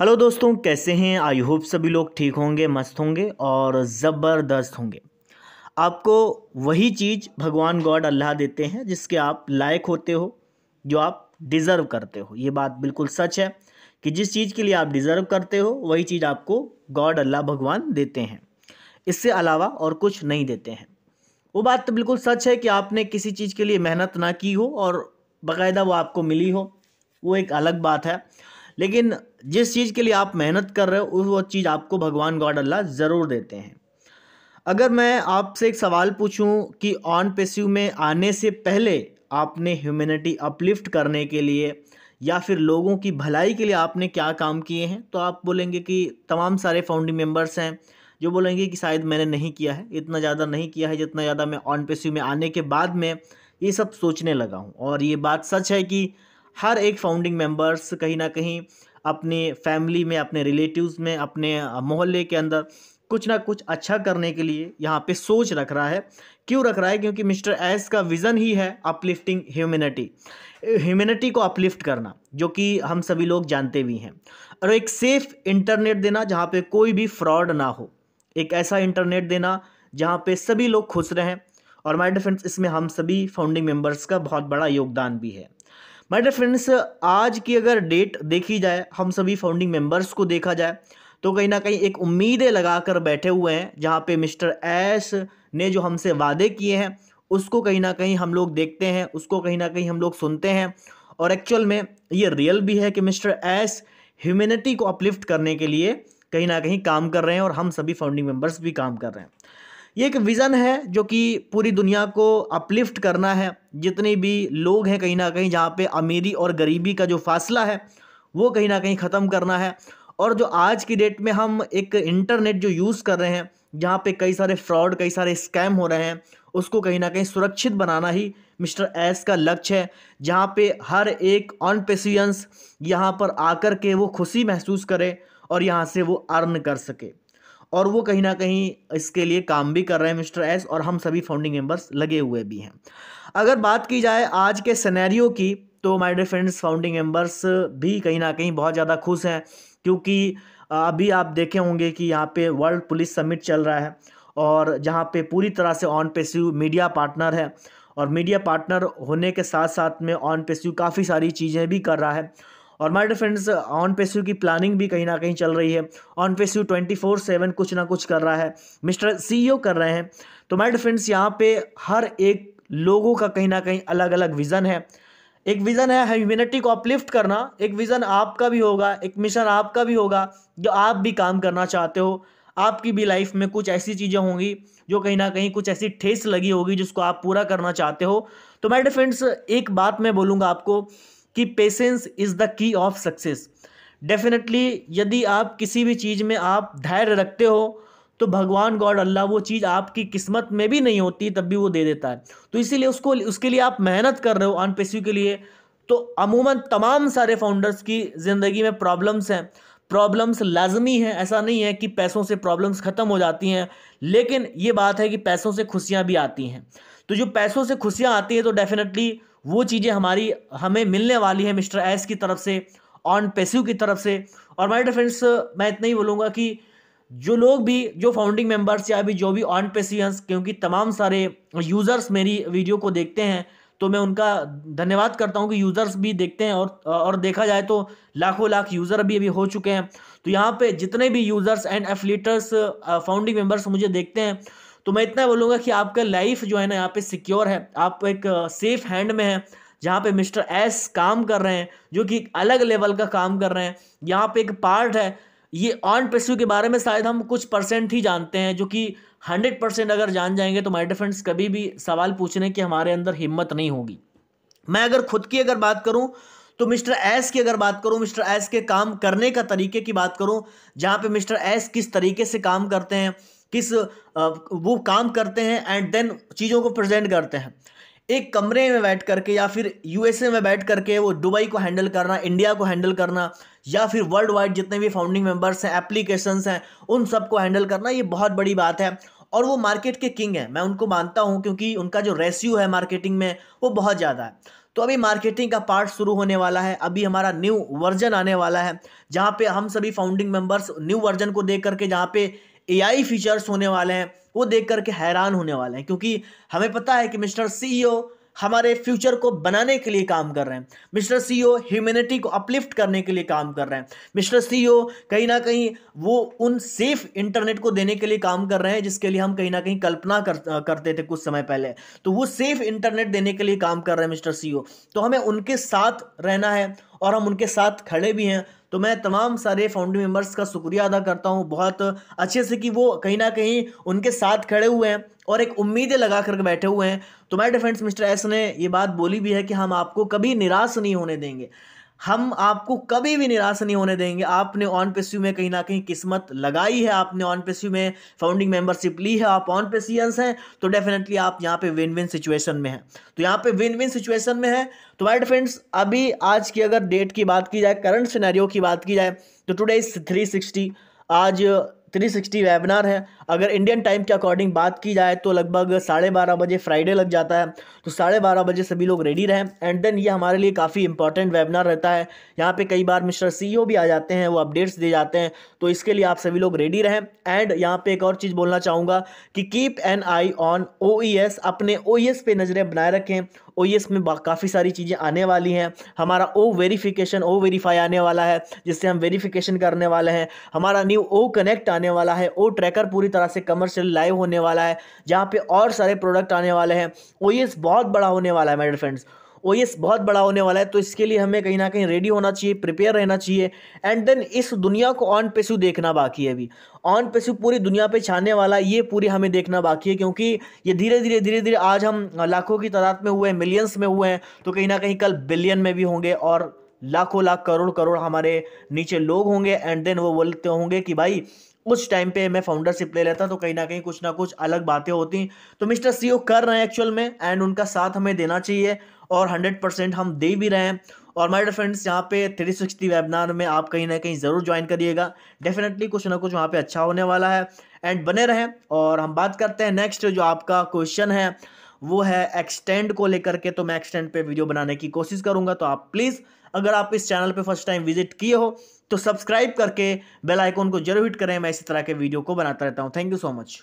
hello दोस्तों कैसे हैं आई होप सभी लोग ठीक होंगे मस्त होंगे और ज़बरदस्त होंगे आपको वही चीज़ भगवान गॉड अल्लाह देते हैं जिसके आप लायक होते हो जो आप डिज़र्व करते हो ये बात बिल्कुल सच है कि जिस चीज़ के लिए आप डिज़र्व करते हो वही चीज़ आपको गॉड अल्लाह भगवान देते हैं इससे अलावा और कुछ नहीं देते हैं वो बात तो बिल्कुल सच है कि आपने किसी चीज़ के लिए मेहनत ना की हो और बाकायदा वो आपको मिली हो वो एक अलग बात है लेकिन जिस चीज़ के लिए आप मेहनत कर रहे हो उस वो चीज़ आपको भगवान गॉड अल्लाह ज़रूर देते हैं अगर मैं आपसे एक सवाल पूछूं कि ऑन पेस्यू में आने से पहले आपने ह्यूमनिटी अपलिफ्ट करने के लिए या फिर लोगों की भलाई के लिए आपने क्या काम किए हैं तो आप बोलेंगे कि तमाम सारे फाउंडिंग मेम्बर्स हैं जो बोलेंगे कि शायद मैंने नहीं किया है इतना ज़्यादा नहीं किया है जितना ज़्यादा मैं ऑन पेस्यू में आने के बाद में ये सब सोचने लगा हूँ और ये बात सच है कि हर एक फाउंडिंग मेंबर्स कहीं ना कहीं अपने फैमिली में अपने रिलेटिव्स में अपने मोहल्ले के अंदर कुछ ना कुछ अच्छा करने के लिए यहाँ पे सोच रख रहा है क्यों रख रहा है क्योंकि मिस्टर एस का विज़न ही है अपलिफ्टिंग ह्यूमिनिटी ह्यूमिनिटी को अपलिफ्ट करना जो कि हम सभी लोग जानते भी हैं और एक सेफ़ इंटरनेट देना जहाँ पे कोई भी फ्रॉड ना हो एक ऐसा इंटरनेट देना जहाँ पे सभी लोग खुश रहें और माय डिफेंस इसमें हम सभी फाउंडिंग मेम्बर्स का बहुत बड़ा योगदान भी है माय डर फ्रेंड्स आज की अगर डेट देखी जाए हम सभी फाउंडिंग मेंबर्स को देखा जाए तो कहीं ना कहीं एक उम्मीदें लगा कर बैठे हुए हैं जहाँ पे मिस्टर ऐश ने जो हमसे वादे किए हैं उसको कहीं ना कहीं हम लोग देखते हैं उसको कहीं ना कहीं हम लोग सुनते हैं और एक्चुअल में ये रियल भी है कि मिस्टर ऐश ह्यूमेनिटी को अपलिफ्ट करने के लिए कहीं ना कहीं काम कर रहे हैं और हम सभी फाउंडिंग मेम्बर्स भी काम कर रहे हैं ये एक विज़न है जो कि पूरी दुनिया को अपलिफ्ट करना है जितने भी लोग हैं कहीं ना कहीं जहाँ पे अमीरी और गरीबी का जो फासला है वो कहीं ना कहीं ख़त्म करना है और जो आज की डेट में हम एक इंटरनेट जो यूज़ कर रहे हैं जहाँ पे कई सारे फ्रॉड कई सारे स्कैम हो रहे हैं उसको कहीं ना कहीं सुरक्षित बनाना ही मिस्टर एस का लक्ष्य है जहाँ पे हर एक ऑन पेसियंस यहाँ पर आकर के वो खुशी महसूस करे और यहाँ से वो अर्न कर सके और वो कहीं ना कहीं इसके लिए काम भी कर रहे हैं मिस्टर एस और हम सभी फाउंडिंग मेंबर्स लगे हुए भी हैं अगर बात की जाए आज के सिनेरियो की तो my dear friends founding members भी कहीं ना कहीं बहुत ज़्यादा खुश हैं क्योंकि अभी आप देखे होंगे कि यहाँ पे वर्ल्ड पुलिस समिट चल रहा है और जहाँ पे पूरी तरह से ऑन पेस्यू मीडिया पार्टनर है और मीडिया पार्टनर होने के साथ साथ में ऑन पेस्यू काफ़ी सारी चीज़ें भी कर रहा है और माय डियर फ्रेंड्स ऑन पेस्यू की प्लानिंग भी कहीं ना कहीं चल रही है ऑन पेस्यू ट्वेंटी फोर सेवन कुछ ना कुछ कर रहा है मिस्टर सीईओ e कर रहे हैं तो माय डियर फ्रेंड्स यहाँ पे हर एक लोगों का कहीं ना कहीं अलग अलग विज़न है एक विज़न है ह्यूमिनिटी को अपलिफ्ट करना एक विज़न आपका भी होगा एक मिशन आपका भी होगा जो आप भी काम करना चाहते हो आपकी भी लाइफ में कुछ ऐसी चीज़ें होंगी जो कहीं ना कहीं कुछ ऐसी ठेस लगी होगी जिसको आप पूरा करना चाहते हो तो मैं डिफ्रेंड्स एक बात मैं बोलूँगा आपको कि patience is the key of success definitely यदि आप किसी भी चीज़ में आप धैर्य रखते हो तो भगवान गॉड अल्लाह वो चीज़ आपकी किस्मत में भी नहीं होती तब भी वो दे देता है तो इसीलिए उसको उसके लिए आप मेहनत कर रहे हो आन पेशू के लिए तो अमूमन तमाम सारे फाउंडर्स की ज़िंदगी में प्रॉब्लम्स हैं प्रॉब्लम्स लाजमी हैं ऐसा नहीं है कि पैसों से प्रॉब्लम्स ख़त्म हो जाती हैं लेकिन ये बात है कि पैसों से खुशियाँ भी आती हैं तो जो पैसों से खुशियाँ आती हैं तो डेफिनेटली वो चीज़ें हमारी हमें मिलने वाली है मिस्टर एस की तरफ से ऑन पेसिव की तरफ से और माय डिफेंस मैं इतना ही बोलूँगा कि जो लोग भी जो फाउंडिंग मेंबर्स या अभी जो भी ऑन पेसियंस क्योंकि तमाम सारे यूज़र्स मेरी वीडियो को देखते हैं तो मैं उनका धन्यवाद करता हूँ कि यूज़र्स भी देखते हैं और और देखा जाए तो लाखों लाख यूज़र भी अभी हो चुके हैं तो यहाँ पे जितने भी users and affiliators founding members मुझे देखते हैं तो मैं इतना बोलूँगा कि आपका लाइफ जो है ना यहाँ पे सिक्योर है आप एक सेफ हैंड में है जहाँ पे मिस्टर एस काम कर रहे हैं जो कि अलग लेवल का काम कर रहे हैं यहाँ पे एक पार्ट है ये ऑन पेस्यू के बारे में शायद हम कुछ परसेंट ही जानते हैं जो कि हंड्रेड परसेंट अगर जान जाएंगे तो माय फ्रेंड्स कभी भी सवाल पूछने की हमारे अंदर हिम्मत नहीं होगी मैं अगर खुद की अगर बात करूं तो मिस्टर एस की अगर बात करूं मिस्टर एस के काम करने का तरीके की बात करूं जहां पे मिस्टर एस किस तरीके से काम करते हैं किस वो काम करते हैं एंड देन चीज़ों को प्रेजेंट करते हैं एक कमरे में बैठ करके या फिर यूएसए में बैठ करके वो दुबई को हैंडल करना इंडिया को हैंडल करना या फिर वर्ल्ड वाइड जितने भी फाउंडिंग मेंबर्स हैं एप्लीकेशंस हैं उन सबको हैंडल करना ये बहुत बड़ी बात है और वो मार्केट के किंग हैं मैं उनको मानता हूँ क्योंकि उनका जो रेस्यू है मार्केटिंग में वो बहुत ज़्यादा है तो अभी मार्केटिंग का पार्ट शुरू होने वाला है अभी हमारा न्यू वर्जन आने वाला है जहाँ पे हम सभी फाउंडिंग मेंबर्स न्यू वर्जन को देख करके जहाँ पे एआई फीचर्स होने वाले हैं वो देख करके हैरान होने वाले हैं क्योंकि हमें पता है कि मिस्टर सीईओ e हमारे फ्यूचर को बनाने के लिए काम कर रहे हैं मिस्टर सीईओ e ह्यूमैनिटी को अपलिफ्ट करने के लिए काम कर रहे हैं मिस्टर सीईओ e कहीं ना कहीं वो उन सेफ इंटरनेट को देने के लिए काम कर रहे हैं जिसके लिए हम कहीं ना कहीं कल्पना कर, करते थे कुछ समय पहले तो वो सेफ इंटरनेट देने के लिए काम कर रहे हैं मिस्टर सीईओ तो हमें उनके साथ रहना है और हम उनके साथ खड़े भी हैं तो मैं तमाम सारे फाउंडिंग मेम्बर्स का शुक्रिया अदा करता हूँ बहुत अच्छे से कि वो कहीं ना कहीं उनके साथ खड़े हुए हैं और एक उम्मीदें लगा करके बैठे हुए हैं तो मैं डिफेंस मिस्टर एस ने ये बात बोली भी है कि हम आपको कभी निराश नहीं होने देंगे हम आपको कभी भी निराश नहीं होने देंगे आपने ऑन पेस्यू में कहीं ना कहीं किस्मत लगाई है आपने ऑन पेस्यू में फाउंडिंग मेंबरशिप ली है आप ऑन पेसियंस हैं तो डेफिनेटली आप यहाँ पे विन विन सिचुएशन में हैं तो यहाँ पे विन विन सिचुएशन में है तो वाइट फ्रेंड्स अभी आज की अगर डेट की बात की जाए करंट सिनेरियो की बात की जाए तो टुडे इज थ्री सिक्सटी आज थ्री सिक्सटी वेबिनार है अगर इंडियन टाइम के अकॉर्डिंग बात की जाए तो लगभग साढ़े बारह बजे फ्राइडे लग जाता है तो साढ़े बारह बजे सभी लोग रेडी रहें एंड देन ये हमारे लिए काफ़ी इंपॉर्टेंट वेबिनार रहता है यहाँ पे कई बार मिस्टर सीईओ e भी आ जाते हैं वो अपडेट्स दे जाते हैं तो इसके लिए आप सभी लोग रेडी रहें एंड यहाँ पर एक और चीज़ बोलना चाहूँगा कि कीप एन आई ऑन ओ अपने ओ e पे नज़रें बनाए रखें ओ में काफ़ी सारी चीज़ें आने वाली हैं हमारा ओ वेरीफिकेशन ओ वेरीफाई आने वाला है जिससे हम वेरीफिकेशन करने वाले हैं हमारा न्यू ओ कनेक्ट आने वाला है ओ ट्रैकर पूरी तरह से कमर्शियल लाइव होने वाला है जहाँ पे और सारे प्रोडक्ट आने वाले हैं ओ बहुत बड़ा होने वाला है मेरे फ्रेंड्स ओ बहुत बड़ा होने वाला है तो इसके लिए हमें कहीं ना कहीं रेडी होना चाहिए प्रिपेयर रहना चाहिए एंड देन इस दुनिया को ऑन पेशू देखना बाकी है अभी ऑन पेशू पूरी दुनिया पे छाने वाला ये पूरी हमें देखना बाकी है क्योंकि ये धीरे धीरे धीरे धीरे आज हम लाखों की तादाद में हुए हैं मिलियंस में हुए हैं तो कहीं ना कहीं कल बिलियन में भी होंगे और लाखों लाख करोड़ करोड़ हमारे नीचे लोग होंगे एंड देन वो बोलते होंगे कि भाई उस टाइम पे मैं फाउंडरशिप ले लेता तो कहीं ना कहीं कुछ ना कुछ अलग बातें होती तो मिस्टर सीईओ कर रहे हैं एक्चुअल में एंड उनका साथ हमें देना चाहिए और हंड्रेड परसेंट हम दे भी रहे हैं और माय डर फ्रेंड्स यहाँ पे सिक्सटी वेबिनार में आप कहीं ना कहीं ज़रूर ज्वाइन करिएगा डेफिनेटली कुछ ना कुछ वहाँ पे अच्छा होने वाला है एंड बने रहें और हम बात करते हैं नेक्स्ट जो आपका क्वेश्चन है वो है एक्सटेंड को लेकर के तो मैं एक्सटेंड पर वीडियो बनाने की कोशिश करूँगा तो आप प्लीज़ अगर आप इस चैनल पर फर्स्ट टाइम विजिट किए हो तो सब्सक्राइब करके बेल आइकॉन को जरूर हिट करें मैं इसी तरह के वीडियो को बनाता रहता हूँ थैंक यू सो मच